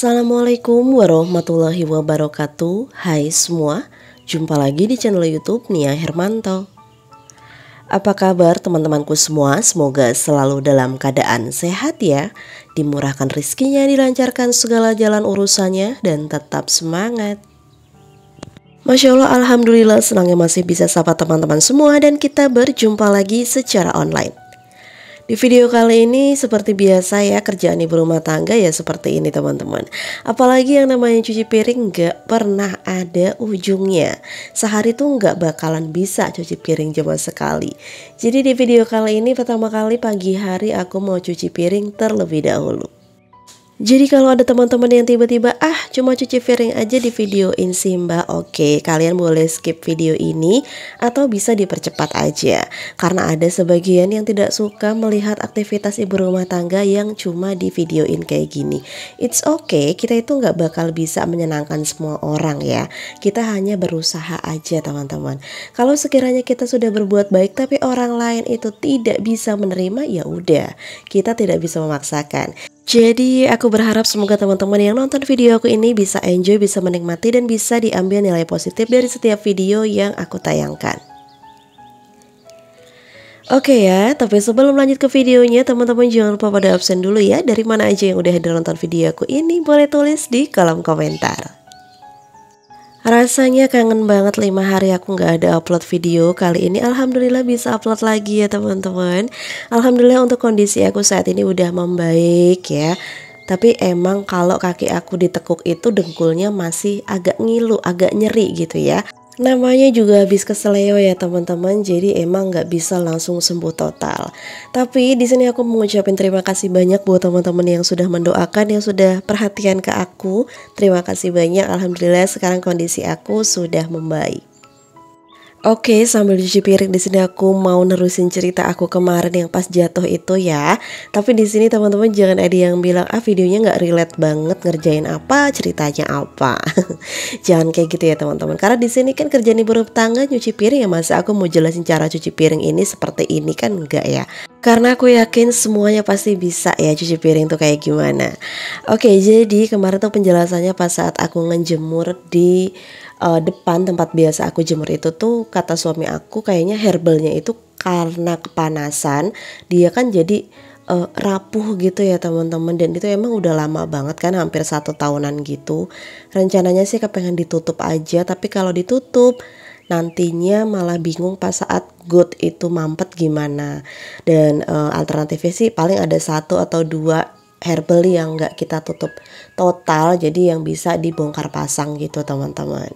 Assalamualaikum warahmatullahi wabarakatuh Hai semua, jumpa lagi di channel youtube Nia Hermanto Apa kabar teman-temanku semua, semoga selalu dalam keadaan sehat ya Dimurahkan rizkinya, dilancarkan segala jalan urusannya dan tetap semangat Masya Allah, Alhamdulillah senangnya masih bisa sapa teman-teman semua dan kita berjumpa lagi secara online di video kali ini seperti biasa ya kerjaan ibu rumah tangga ya seperti ini teman-teman Apalagi yang namanya cuci piring gak pernah ada ujungnya Sehari tuh gak bakalan bisa cuci piring cuma sekali Jadi di video kali ini pertama kali pagi hari aku mau cuci piring terlebih dahulu jadi kalau ada teman-teman yang tiba-tiba ah cuma cuci piring aja di videoin sih mbak Oke kalian boleh skip video ini atau bisa dipercepat aja Karena ada sebagian yang tidak suka melihat aktivitas ibu rumah tangga yang cuma di videoin kayak gini It's okay kita itu nggak bakal bisa menyenangkan semua orang ya Kita hanya berusaha aja teman-teman Kalau sekiranya kita sudah berbuat baik tapi orang lain itu tidak bisa menerima ya udah Kita tidak bisa memaksakan jadi aku berharap semoga teman-teman yang nonton video aku ini bisa enjoy, bisa menikmati dan bisa diambil nilai positif dari setiap video yang aku tayangkan. Oke ya, tapi sebelum lanjut ke videonya, teman-teman jangan lupa pada absen dulu ya dari mana aja yang udah hadir nonton video aku ini boleh tulis di kolom komentar. Rasanya kangen banget lima hari aku nggak ada upload video Kali ini Alhamdulillah bisa upload lagi ya teman-teman Alhamdulillah untuk kondisi aku saat ini udah membaik ya tapi emang kalau kaki aku ditekuk itu dengkulnya masih agak ngilu, agak nyeri gitu ya. Namanya juga habis keseleo ya teman-teman, jadi emang nggak bisa langsung sembuh total. Tapi di sini aku mengucapkan terima kasih banyak buat teman-teman yang sudah mendoakan, yang sudah perhatian ke aku. Terima kasih banyak, alhamdulillah sekarang kondisi aku sudah membaik. Oke, sambil cuci piring di sini aku mau nerusin cerita aku kemarin yang pas jatuh itu ya. Tapi di sini teman-teman jangan ada yang bilang ah videonya nggak relate banget ngerjain apa, ceritanya apa. jangan kayak gitu ya teman-teman. Karena di sini kan kerjaan ibu rumah tangga nyuci piring ya masa aku mau jelasin cara cuci piring ini seperti ini kan enggak ya. Karena aku yakin semuanya pasti bisa ya cuci piring tuh kayak gimana. Oke, jadi kemarin tuh penjelasannya pas saat aku ngejemur di uh, depan tempat biasa aku jemur itu tuh kata suami aku kayaknya herbalnya itu karena kepanasan dia kan jadi uh, rapuh gitu ya teman-teman dan itu emang udah lama banget kan hampir satu tahunan gitu rencananya sih kepengen ditutup aja tapi kalau ditutup nantinya malah bingung pas saat good itu mampet gimana dan uh, alternatifnya sih paling ada satu atau dua herbal yang nggak kita tutup total jadi yang bisa dibongkar pasang gitu teman-teman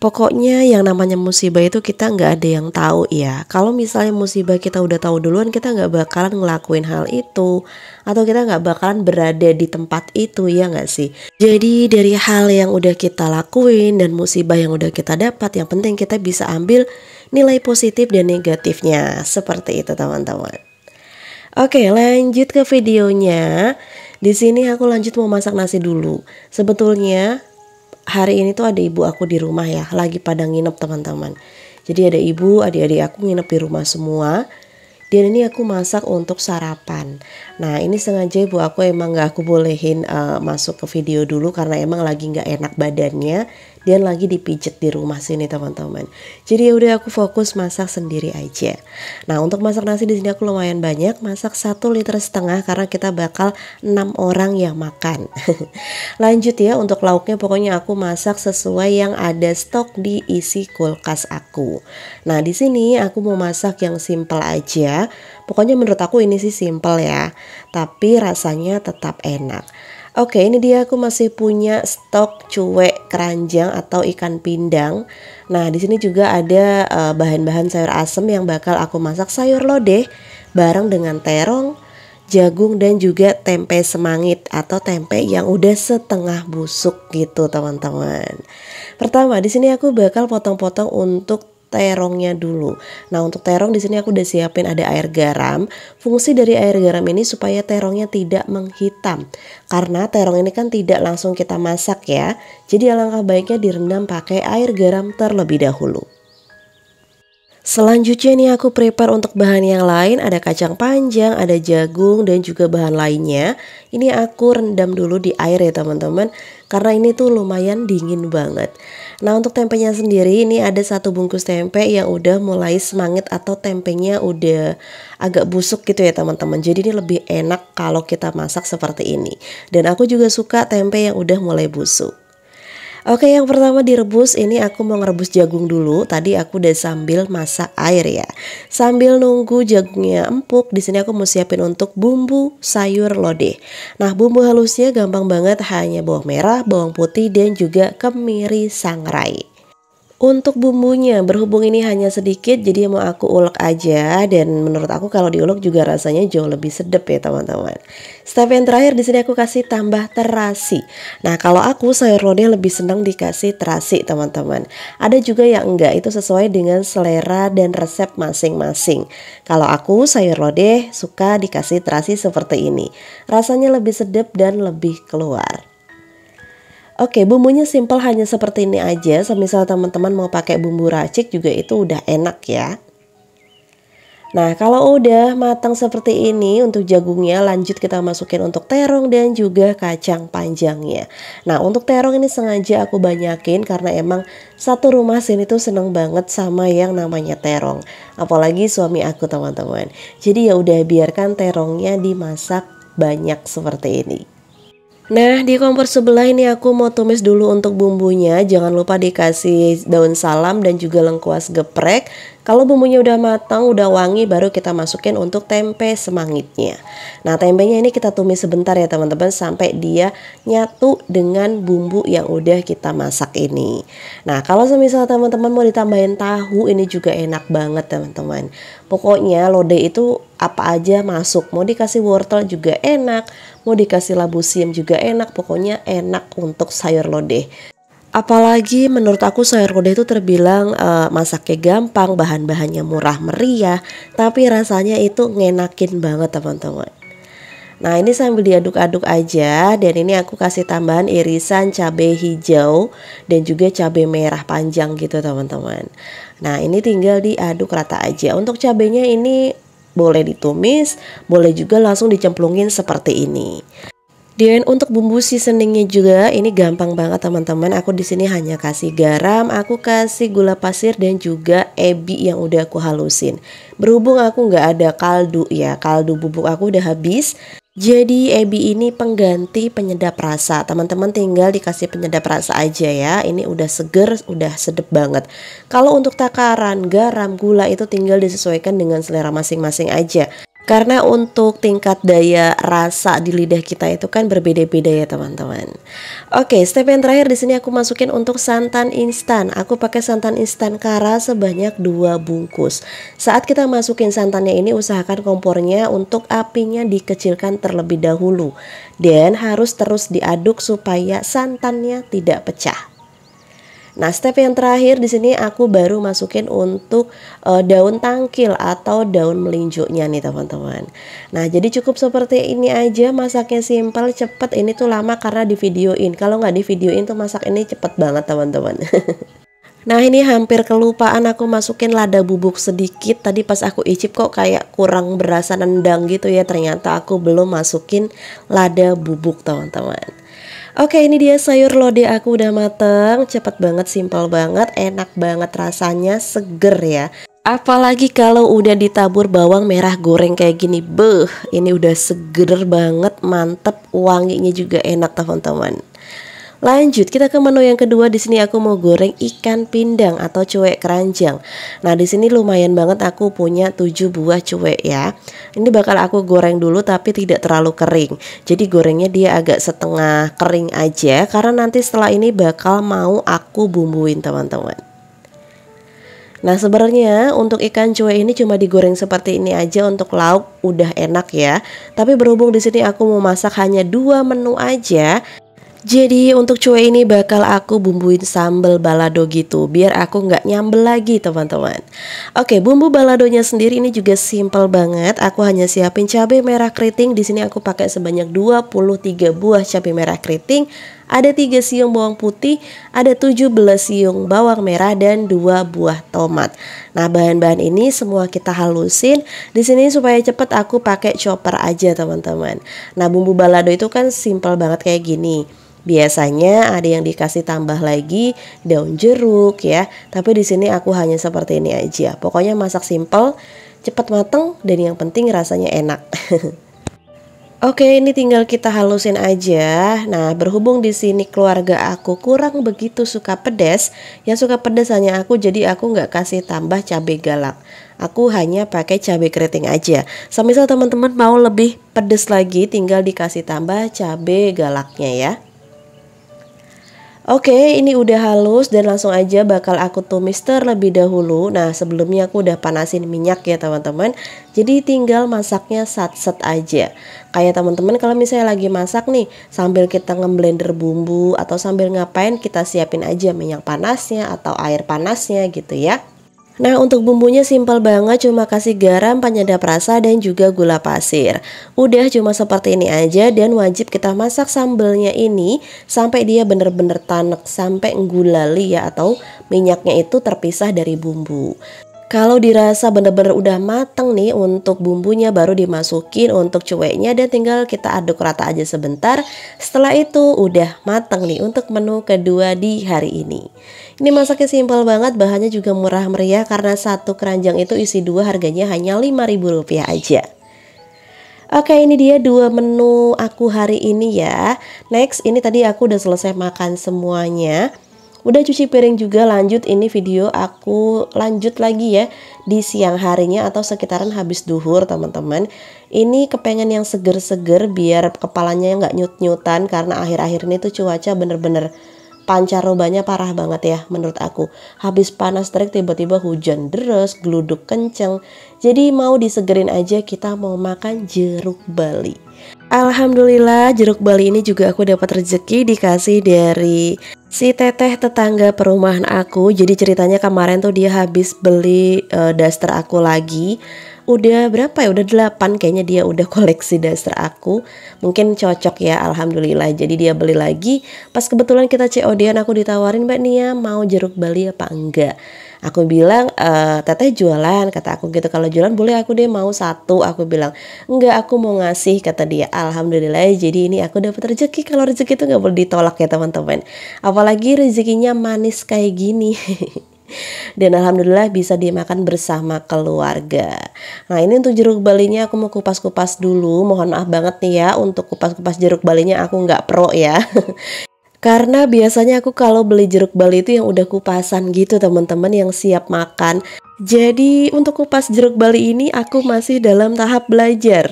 Pokoknya yang namanya musibah itu kita nggak ada yang tahu ya. Kalau misalnya musibah kita udah tahu duluan, kita nggak bakalan ngelakuin hal itu, atau kita nggak bakalan berada di tempat itu ya nggak sih. Jadi dari hal yang udah kita lakuin dan musibah yang udah kita dapat, yang penting kita bisa ambil nilai positif dan negatifnya. Seperti itu teman-teman. Oke, lanjut ke videonya. Di sini aku lanjut mau masak nasi dulu. Sebetulnya hari ini tuh ada ibu aku di rumah ya, lagi pada nginep teman-teman. Jadi ada ibu, adik-adik aku nginep di rumah semua. Dan ini aku masak untuk sarapan. Nah ini sengaja ibu aku emang gak aku bolehin uh, masuk ke video dulu karena emang lagi gak enak badannya dan lagi dipijet di rumah sini teman-teman jadi ya udah aku fokus masak sendiri aja nah untuk masak nasi di sini aku lumayan banyak masak satu liter setengah karena kita bakal enam orang yang makan lanjut ya untuk lauknya pokoknya aku masak sesuai yang ada stok di isi kulkas aku nah di sini aku mau masak yang simple aja pokoknya menurut aku ini sih simple ya tapi rasanya tetap enak Oke, ini dia aku masih punya stok cuek keranjang atau ikan pindang. Nah, di sini juga ada eh, bahan-bahan uh, sayur asem yang bakal aku masak sayur lodeh bareng dengan terong, jagung dan juga tempe semangit atau tempe yang udah setengah busuk gitu, teman-teman. Pertama, di sini aku bakal potong-potong untuk terongnya dulu. Nah, untuk terong di sini aku udah siapin ada air garam. Fungsi dari air garam ini supaya terongnya tidak menghitam. Karena terong ini kan tidak langsung kita masak ya. Jadi alangkah baiknya direndam pakai air garam terlebih dahulu. Selanjutnya nih aku prepare untuk bahan yang lain Ada kacang panjang, ada jagung dan juga bahan lainnya Ini aku rendam dulu di air ya teman-teman Karena ini tuh lumayan dingin banget Nah untuk tempenya sendiri ini ada satu bungkus tempe yang udah mulai semangit Atau tempenya udah agak busuk gitu ya teman-teman Jadi ini lebih enak kalau kita masak seperti ini Dan aku juga suka tempe yang udah mulai busuk Oke yang pertama direbus ini aku mau ngerebus jagung dulu tadi aku udah sambil masak air ya sambil nunggu jagungnya empuk di sini aku mau siapin untuk bumbu sayur lodeh nah bumbu halusnya gampang banget hanya bawang merah bawang putih dan juga kemiri sangrai untuk bumbunya, berhubung ini hanya sedikit, jadi mau aku ulek aja. Dan menurut aku kalau diulek juga rasanya jauh lebih sedap ya teman-teman. Step yang terakhir di sini aku kasih tambah terasi. Nah kalau aku sayur lodeh lebih senang dikasih terasi teman-teman. Ada juga yang enggak, itu sesuai dengan selera dan resep masing-masing. Kalau aku sayur lodeh suka dikasih terasi seperti ini. Rasanya lebih sedap dan lebih keluar. Oke, bumbunya simple hanya seperti ini aja. Semisal teman-teman mau pakai bumbu racik juga itu udah enak ya. Nah, kalau udah matang seperti ini untuk jagungnya, lanjut kita masukin untuk terong dan juga kacang panjangnya. Nah, untuk terong ini sengaja aku banyakin karena emang satu rumah sini tuh seneng banget sama yang namanya terong. Apalagi suami aku, teman-teman. Jadi ya udah biarkan terongnya dimasak banyak seperti ini. Nah di kompor sebelah ini aku mau tumis dulu untuk bumbunya Jangan lupa dikasih daun salam dan juga lengkuas geprek Kalau bumbunya udah matang, udah wangi baru kita masukin untuk tempe semangitnya Nah tempenya ini kita tumis sebentar ya teman-teman Sampai dia nyatu dengan bumbu yang udah kita masak ini Nah kalau semisal teman-teman mau ditambahin tahu ini juga enak banget teman-teman Pokoknya lode itu apa aja masuk Mau dikasih wortel juga enak mau dikasih labu siam juga enak pokoknya enak untuk sayur lodeh Apalagi menurut aku sayur lodeh itu terbilang uh, masaknya gampang, bahan-bahannya murah meriah, tapi rasanya itu ngenakin banget teman-teman. Nah ini sambil diaduk-aduk aja dan ini aku kasih tambahan irisan cabai hijau dan juga cabai merah panjang gitu teman-teman Nah ini tinggal diaduk rata aja Untuk cabainya ini boleh ditumis, boleh juga langsung dicemplungin seperti ini. Dan untuk bumbu seasoningnya juga ini gampang banget teman-teman. Aku di sini hanya kasih garam, aku kasih gula pasir dan juga ebi yang udah aku halusin. Berhubung aku nggak ada kaldu ya, kaldu bubuk aku udah habis. Jadi ebi ini pengganti penyedap rasa. Teman-teman tinggal dikasih penyedap rasa aja ya. Ini udah seger, udah sedep banget. Kalau untuk takaran garam, gula itu tinggal disesuaikan dengan selera masing-masing aja. Karena untuk tingkat daya rasa di lidah kita itu kan berbeda-beda ya teman-teman. Oke, step yang terakhir di sini aku masukin untuk santan instan. Aku pakai santan instan kara sebanyak 2 bungkus. Saat kita masukin santannya ini usahakan kompornya untuk apinya dikecilkan terlebih dahulu. Dan harus terus diaduk supaya santannya tidak pecah. Nah, step yang terakhir di sini aku baru masukin untuk uh, daun tangkil atau daun melinjuknya nih, teman-teman. Nah, jadi cukup seperti ini aja, masaknya simpel, cepet. Ini tuh lama karena di videoin. Kalau nggak di videoin tuh masak ini cepet banget, teman-teman. Nah ini hampir kelupaan aku masukin lada bubuk sedikit Tadi pas aku icip kok kayak kurang berasa nendang gitu ya Ternyata aku belum masukin lada bubuk teman-teman Oke ini dia sayur lodeh aku udah mateng Cepet banget, simple banget, enak banget rasanya, seger ya Apalagi kalau udah ditabur bawang merah goreng kayak gini Beuh, ini udah seger banget, mantep, wanginya juga enak teman-teman Lanjut, kita ke menu yang kedua. Di sini aku mau goreng ikan pindang atau cuek keranjang. Nah, di sini lumayan banget aku punya 7 buah cuek ya. Ini bakal aku goreng dulu tapi tidak terlalu kering. Jadi gorengnya dia agak setengah kering aja karena nanti setelah ini bakal mau aku bumbuin teman-teman. Nah sebenarnya untuk ikan cuek ini cuma digoreng seperti ini aja untuk lauk udah enak ya. Tapi berhubung di sini aku mau masak hanya dua menu aja, jadi untuk cuek ini bakal aku bumbuin sambal balado gitu Biar aku nggak nyambel lagi teman-teman Oke bumbu baladonya sendiri ini juga simple banget Aku hanya siapin cabai merah keriting di sini aku pakai sebanyak 23 buah cabai merah keriting Ada 3 siung bawang putih Ada 17 siung bawang merah dan 2 buah tomat Nah bahan-bahan ini semua kita halusin di sini supaya cepat aku pakai chopper aja teman-teman Nah bumbu balado itu kan simple banget kayak gini Biasanya ada yang dikasih tambah lagi daun jeruk ya. Tapi di sini aku hanya seperti ini aja. Pokoknya masak simple, cepat mateng dan yang penting rasanya enak. Oke, ini tinggal kita halusin aja. Nah, berhubung di sini keluarga aku kurang begitu suka pedas, yang suka pedas hanya aku, jadi aku nggak kasih tambah cabai galak. Aku hanya pakai cabai keriting aja. Semisal teman-teman mau lebih pedas lagi, tinggal dikasih tambah cabai galaknya ya. Oke, ini udah halus dan langsung aja bakal aku tumis terlebih dahulu. Nah, sebelumnya aku udah panasin minyak ya teman-teman. Jadi tinggal masaknya sat satu aja. Kayak teman-teman kalau misalnya lagi masak nih, sambil kita ngeblender bumbu atau sambil ngapain kita siapin aja minyak panasnya atau air panasnya gitu ya. Nah untuk bumbunya simpel banget cuma kasih garam, penyedap rasa dan juga gula pasir Udah cuma seperti ini aja dan wajib kita masak sambelnya ini sampai dia bener-bener tanek Sampai gulali ya atau minyaknya itu terpisah dari bumbu kalau dirasa benar-benar udah mateng nih untuk bumbunya baru dimasukin untuk cueknya dan tinggal kita aduk rata aja sebentar. Setelah itu udah mateng nih untuk menu kedua di hari ini. Ini masaknya simpel banget, bahannya juga murah meriah karena satu keranjang itu isi dua harganya hanya Rp5.000 aja. Oke ini dia dua menu aku hari ini ya Next ini tadi aku udah selesai makan semuanya Udah cuci piring juga lanjut ini video aku lanjut lagi ya di siang harinya atau sekitaran habis duhur teman-teman. Ini kepengen yang seger-seger biar kepalanya yang nggak nyut-nyutan karena akhir-akhir ini tuh cuaca bener-bener pancarobanya parah banget ya menurut aku. Habis panas terik tiba-tiba hujan deres, geluduk kenceng. Jadi mau disegerin aja kita mau makan jeruk bali. Alhamdulillah jeruk bali ini juga aku dapat rezeki dikasih dari si teteh tetangga perumahan aku. Jadi ceritanya kemarin tuh dia habis beli uh, daster aku lagi. Udah berapa ya? Udah 8 kayaknya dia udah koleksi daster aku. Mungkin cocok ya alhamdulillah. Jadi dia beli lagi. Pas kebetulan kita COD-an aku ditawarin Mbak Nia mau jeruk bali apa enggak aku bilang e, teteh jualan kata aku gitu kalau jualan boleh aku deh mau satu aku bilang enggak aku mau ngasih kata dia alhamdulillah jadi ini aku dapat rezeki kalau rezeki itu nggak boleh ditolak ya teman-teman apalagi rezekinya manis kayak gini dan alhamdulillah bisa dimakan bersama keluarga. Nah ini untuk jeruk balinya aku mau kupas-kupas dulu, mohon maaf banget nih ya untuk kupas-kupas jeruk balinya aku nggak pro ya. Karena biasanya aku kalau beli jeruk bali itu yang udah kupasan gitu teman-teman yang siap makan. Jadi untuk kupas jeruk bali ini aku masih dalam tahap belajar.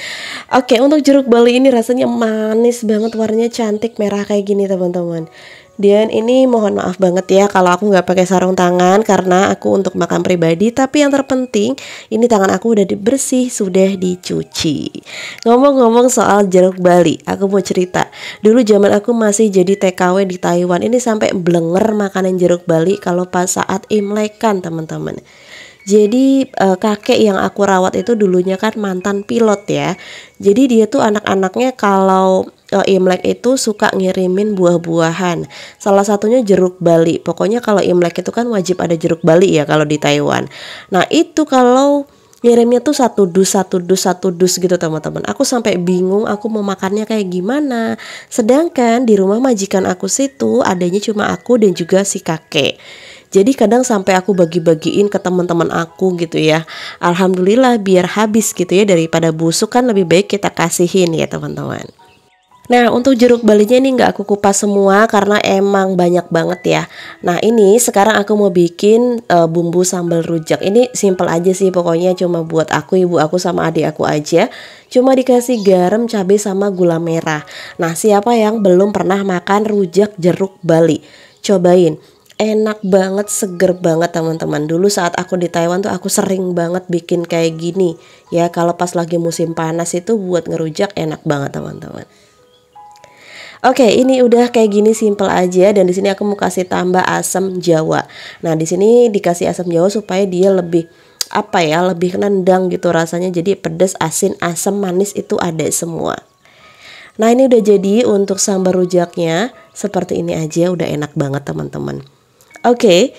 Oke, untuk jeruk bali ini rasanya manis banget, warnanya cantik merah kayak gini teman-teman. Dan ini mohon maaf banget ya kalau aku nggak pakai sarung tangan karena aku untuk makan pribadi. Tapi yang terpenting ini tangan aku udah dibersih, sudah dicuci. Ngomong-ngomong soal jeruk Bali, aku mau cerita. Dulu zaman aku masih jadi TKW di Taiwan, ini sampai blenger makanan jeruk Bali kalau pas saat Imlek kan teman-teman. Jadi uh, kakek yang aku rawat itu dulunya kan mantan pilot ya. Jadi dia tuh anak-anaknya kalau Eh, Imlek itu suka ngirimin buah-buahan. Salah satunya jeruk Bali. Pokoknya kalau Imlek itu kan wajib ada jeruk Bali ya kalau di Taiwan. Nah, itu kalau ngirimnya tuh satu dus satu dus satu dus gitu teman-teman aku sampai bingung aku mau makannya kayak gimana sedangkan di rumah majikan aku situ adanya cuma aku dan juga si kakek jadi kadang sampai aku bagi-bagiin ke teman-teman aku gitu ya alhamdulillah biar habis gitu ya daripada busuk kan lebih baik kita kasihin ya teman-teman Nah untuk jeruk balinya ini nggak aku kupas semua karena emang banyak banget ya Nah ini sekarang aku mau bikin e, bumbu sambal rujak Ini simple aja sih pokoknya cuma buat aku, ibu aku sama adik aku aja Cuma dikasih garam, cabai sama gula merah Nah siapa yang belum pernah makan rujak jeruk bali? Cobain enak banget, seger banget teman-teman. Dulu saat aku di Taiwan tuh aku sering banget bikin kayak gini. Ya kalau pas lagi musim panas itu buat ngerujak enak banget teman-teman. Oke, ini udah kayak gini simple aja dan di sini aku mau kasih tambah asam jawa. Nah, di sini dikasih asam jawa supaya dia lebih apa ya, lebih nendang gitu rasanya. Jadi pedas, asin, asam, manis itu ada semua. Nah, ini udah jadi untuk sambal rujaknya. Seperti ini aja udah enak banget, teman-teman. Oke.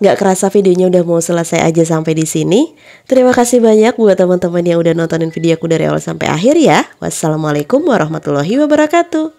Gak kerasa videonya udah mau selesai aja sampai di sini. Terima kasih banyak buat teman-teman yang udah nontonin videoku dari awal sampai akhir ya. Wassalamualaikum warahmatullahi wabarakatuh.